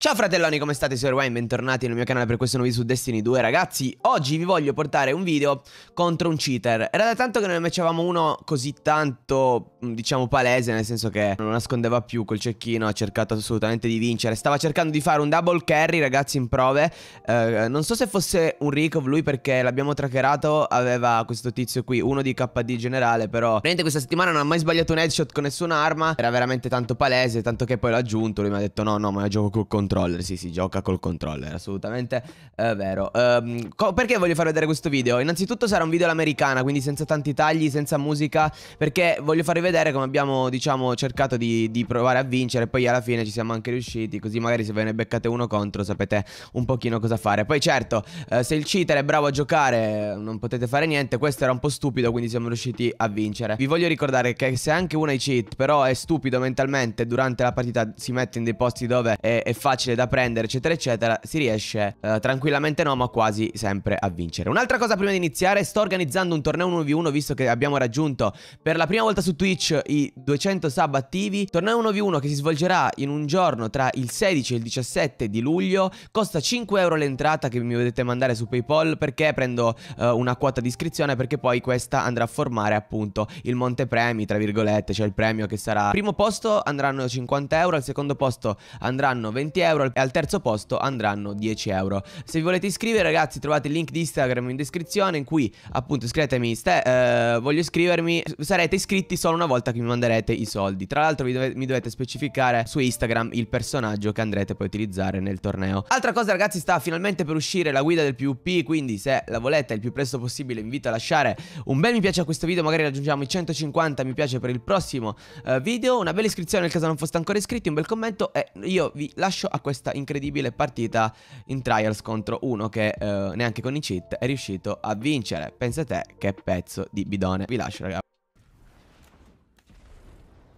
Ciao fratelloni, come state? Sono Wine, bentornati nel mio canale per questo nuovo video su Destiny 2 Ragazzi, oggi vi voglio portare un video contro un cheater Era da tanto che non ne facevamo uno così tanto, mm, diciamo, palese Nel senso che non nascondeva più col cecchino, ha cercato assolutamente di vincere Stava cercando di fare un double carry, ragazzi, in prove eh, Non so se fosse un Rikov lui perché l'abbiamo trackerato Aveva questo tizio qui, uno di KD generale Però, niente, questa settimana non ha mai sbagliato un headshot con nessuna arma Era veramente tanto palese, tanto che poi l'ha aggiunto Lui mi ha detto no, no, ma io gioco con controller, sì, si gioca col controller, assolutamente è vero. Um, co- perché voglio far vedere questo video? Innanzitutto sarà un video all'americana, quindi senza tanti tagli, senza musica, perché voglio farvi vedere come abbiamo, diciamo, cercato di, di provare a vincere, poi alla fine ci siamo anche riusciti, così magari se ve ne beccate uno contro sapete un pochino cosa fare. Poi certo, eh, se il cheater è bravo a giocare non potete fare niente, questo era un po' stupido, quindi siamo riusciti a vincere. Vi voglio ricordare che se anche uno è cheat però è stupido mentalmente durante la partita si mette in dei posti dove è, è facile facile da prendere eccetera eccetera si riesce eh, tranquillamente no ma quasi sempre a vincere. Un'altra cosa prima di iniziare sto organizzando un torneo 1v1 visto che abbiamo raggiunto per la prima volta su Twitch i 200 sub attivi. Torneo 1v1 che si svolgerà in un giorno tra il 16 e il 17 di luglio. Costa 5 euro l'entrata che mi vedete mandare su Paypal perché prendo eh, una quota di iscrizione perché poi questa andrà a formare appunto il montepremi tra virgolette cioè il premio che sarà. Al primo posto andranno 50 euro, al secondo posto andranno 20 euro euro e al terzo posto andranno 10 euro. Se vi volete iscrivere ragazzi trovate il link di Instagram in descrizione in cui appunto scrivetemi eh, voglio iscrivermi, sarete iscritti solo una volta che mi manderete i soldi. Tra l'altro dove mi dovete specificare su Instagram il personaggio che andrete poi a utilizzare nel torneo. Altra cosa ragazzi sta finalmente per uscire la guida del PvP quindi se la volete il più presto possibile invito a lasciare un bel mi piace a questo video magari raggiungiamo i 150 mi piace per il prossimo eh, video, una bella iscrizione nel caso non foste ancora iscritti, un bel commento e io vi lascio a questa incredibile partita in trials contro uno che eh, neanche con i cheat è riuscito a vincere. Pensa te che pezzo di bidone. Vi lascio ragazzi.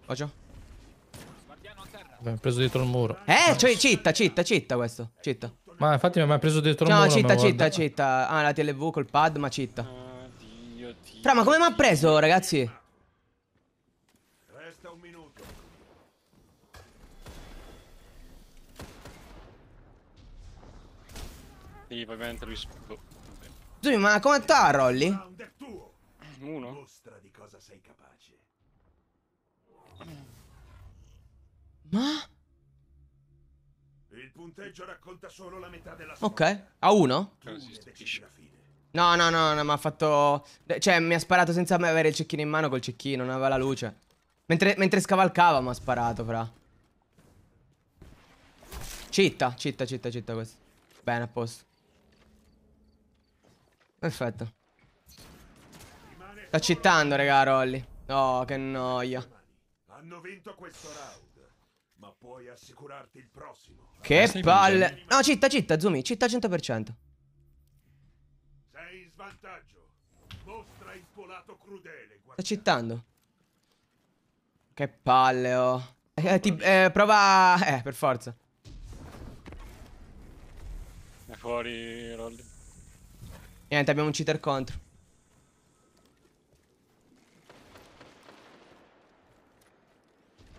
Ocio. Mi ha preso dietro il muro. Eh, cioè citta, citta, citta questo. Citta. Ma infatti mi ha preso dietro il no, muro. No, citta, citta, guarda... citta. Ah, la TLV col pad, ma citta. Fra, ma come mi ha preso, ragazzi? Sì, ovviamente lui... Zoom, boh, ma come sta Rolly? Uno. Mostra di cosa sei capace. Ma? Il punteggio racconta solo la metà della storia. Ok, a uno? No, no, no, no, mi ha fatto... Cioè, mi ha sparato senza mai avere il cecchino in mano col cecchino, non aveva la luce. Mentre, mentre scavalcava mi ha sparato, fra. Citta, citta, citta, citta questo. Bene, a posto. Perfetto. Sta cittando, regà, Rolly. oh, che noia. Hanno vinto questo round, ma puoi assicurarti il prossimo. Che palle. No, citta, citta, Zumi, citta 100%. Sei in svantaggio. Mostra il tuo lato crudele. Sta cittando. Che palle, oh. Eh, eh, ti, eh, prova... Eh, per forza. È fuori, Rolly. Niente, abbiamo un cheater contro.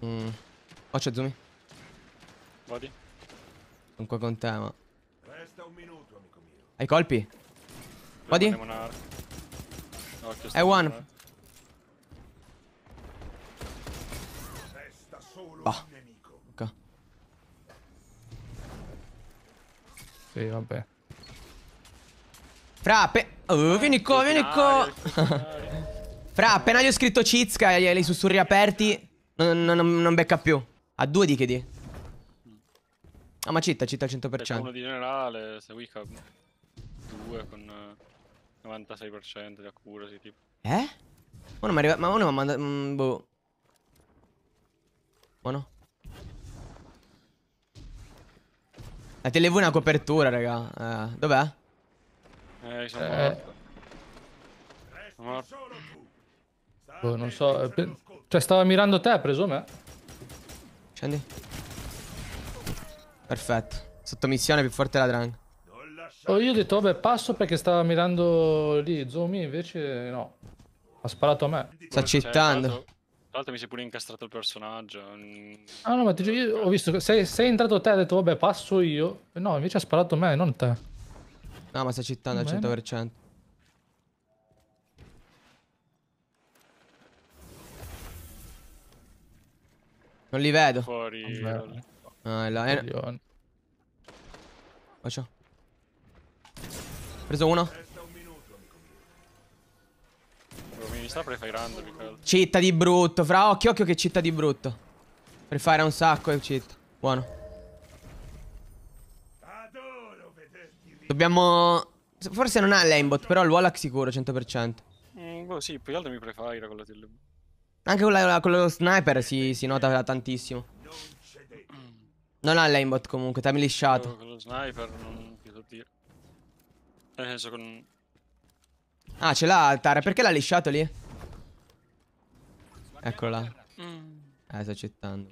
Mm. Oh, c'è Zumi. Body. Sono qua con te, ma... Resta un Minuto, amico mio. Hai colpi? Body? Una... No, È one. Eh. Una... Oh. Ok. Sì, vabbè. Frappe. Oh, eh, vieni qua, vieni qua. Fra, appena gli ho scritto Cizca e i sussurri aperti, non, non, non, becca più. A due di che di. Ah, oh, ma citta, citta al 100%. Uno di generale, se Wicca Due con 96% eh, di accuracy, tipo. Eh? Ma arriva... Ma uno mi ha mandato... Mm, boh. Buono. La TV è una copertura, raga. Eh, dov'è? sono eh. morto. Sono morto. Boh, non so. Eh, pe... Cioè, stava mirando te, ha preso me. Eh. Scendi. Perfetto. Sottomissione più forte la drang. Oh, io ho detto, vabbè, passo perché stava mirando lì. Zomi invece no. Ha sparato a me. Sta accettando. Tra l'altro mi si è pure incastrato il personaggio. Ah no, ma ti giuro, ho visto, che sei, sei entrato te, ha detto vabbè passo io. No, invece ha sparato me, non te. No, ma sta cittando al 100%. Non li vedo. Fuori. ah, è là. È... Faccio. Preso uno. sta prefirando, Citta di brutto. Fra occhio, occhio che citta di brutto. Prefire un sacco e citta. Buono. Dobbiamo... Forse non ha l'aimbot, però il Wallach sicuro, 100%. Mm, boh, sì, più che altro mi prefire con la TLB. Anche con, la, con lo sniper si, si, nota tantissimo. Non ha l'aimbot comunque, t'ha milisciato. Con, lo sniper non ti so dire. Nel senso con... Ah, ce l'ha Altare, perché l'ha lisciato lì? Eccolo là. Mm. Eh, sto accettando.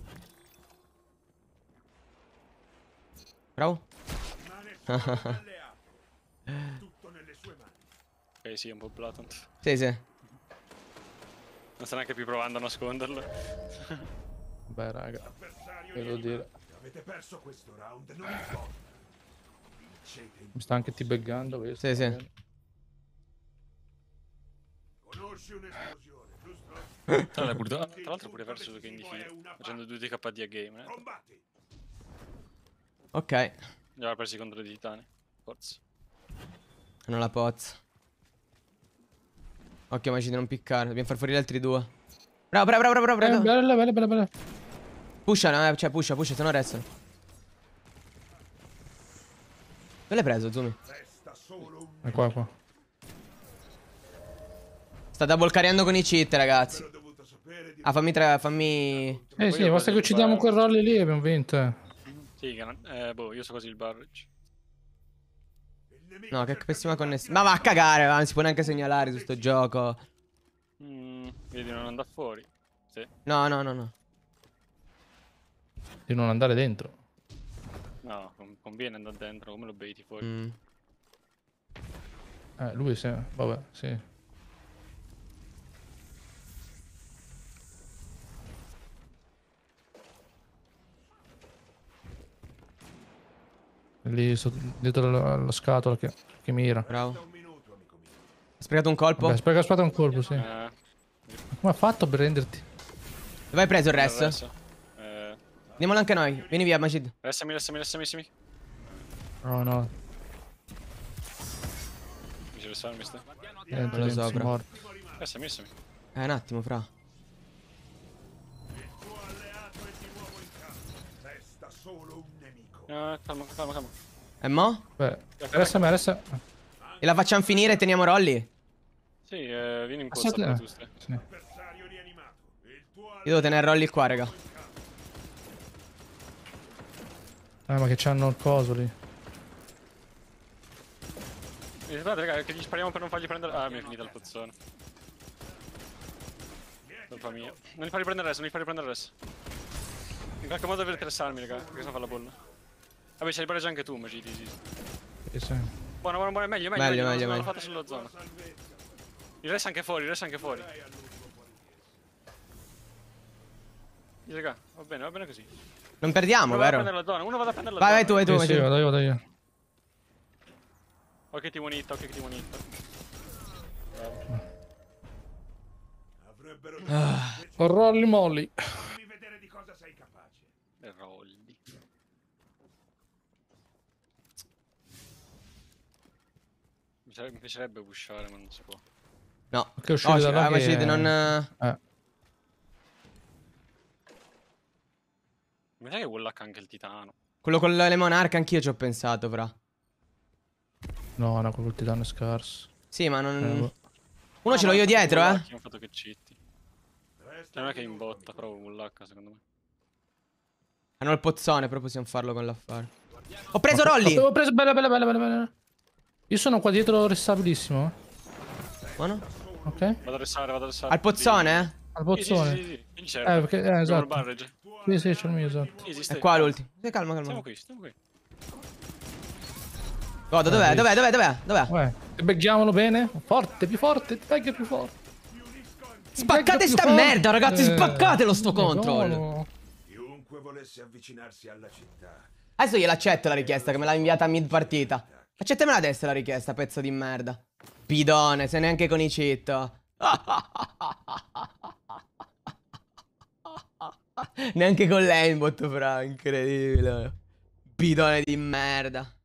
Bravo. Tutto nelle sue mani. Ok, eh sì, è un po' blatant. Sì, sì. Non sta neanche più provando a nasconderlo. Beh, raga. Devo dire. Avete perso questo round, non importa. Mi sta anche tibeggando, vedi? Sì, sì. Conosci un'esplosione, giusto? Tra l'altro pure verso che indichi facendo 2 DKD a game, eh. Ok. Abbiamo perso contro i titani. Forza. Sono la pozza. Occhio, ma ci non piccare. Dobbiamo far fuori gli altri due. Bravo, bravo, bravo, bravo, bravo. Eh, bella, bella, bella, bella. Pushano, eh, cioè, pusha, pusha, se no restano. Dove l'hai preso, Zumi? È qua, qua. Sta double carryando con i cheat, ragazzi. Ah, fammi tre, fammi... Eh sì, basta che uccidiamo quel roll lì e abbiamo vinto. Eh. Sì, eh, boh, io so così il barrage. No, che pessima connessione. Ma va a cagare, va, non si può neanche segnalare su sto gioco. Mm, vedi, non andare fuori. Sì. No, no, no, no. Di non andare dentro. No, conviene andare dentro, come lo baiti fuori? Mm. Eh, lui se... Sì. vabbè, sì. Lì dietro la, la scatola che, che, mira. Bravo. Ha sprecato un colpo? Ha sprecato un colpo, sì. Eh. Come ha fatto a prenderti? Dove hai preso il resto? resto. Eh. Andiamolo anche noi. Vieni via, Macid. Restami, restami, restami, restami. Oh no. Mi ci restare, mister? Eh, non lo so, bro. Restami, restami. Eh, un attimo, fra. No, eh, calma, calma, calma. E eh, mo? Beh, resta a me, resta. E la facciamo finire e teniamo Rolli? Sì, eh, vieni in corsa ah, per eh. Io devo tenere Rolli qua, raga. Eh, ma che c'hanno il coso lì. Mi raga, che gli spariamo per non fargli prendere... Ah, mi è finita il pozzone. Colpa mia. Non li fai riprendere adesso, non li fa riprendere adesso. In qualche modo deve interessarmi, raga, perché se fa la bolla. Vabbè, ci hai preso anche tu, ma ci Sì, Buono, buono, buono, meglio, meglio, meglio, meglio, meglio. l'ho sulla zona. Il resto anche fuori, il resto anche fuori. Sì, raga, va bene, va bene così. Non perdiamo, Uno vero? Uno va a prendere la zona, uno va a prendere la vai, zona. Vai, vai tu, vai sì, tu. Sì, vado io, vado io. Ok, ti monito, ok, ti monito. Ah. Oh, rolli molli. Fammi vedere di cosa sei capace. Rolli. Mi, piacerebbe pushare, ma non si può. No. Perché uscire da là ah, che... Macede non... Eh. Mi sa che Wallack anche il titano. Quello con le monarche anch'io ci ho pensato, fra. No, no, quello il titano è scarso. Sì, ma non... Prego. Eh, boh. Uno no, ce l'ho io dietro, eh. Ho fatto che citti. non è che in botta, però Wallack, secondo me. Hanno il pozzone, però possiamo farlo con l'affare. Ho preso Rolly! Ho preso, bella, bella, bella, bella, bella. Io sono qua dietro restabilissimo. Buono. Ok. Vado a restare, vado a restare. Al pozzone? Sì. Al pozzone. Sì, sì, sì. sì. Certo. Eh, perché, eh, esatto. Sì, sì, c'è il mio esatto. Esiste. È qua l'ultimo. Sì, calma, calma. Stiamo qui, stiamo qui. Guarda, oh, dov'è, dov'è, dov'è, dov'è, dov'è? Beggiamolo bene. Forte, più forte, ti pegga più forte. Spaccate sta forte. merda, ragazzi, eh, spaccatelo sto controllo. Chiunque volesse avvicinarsi alla città. Adesso gliel'accetto la richiesta che me l'ha inviata a mid partita. Accettamela adesso la richiesta, pezzo di merda. Pidone, se neanche con i cheat. neanche con l'aimbot, fra, incredibile. Pidone di merda.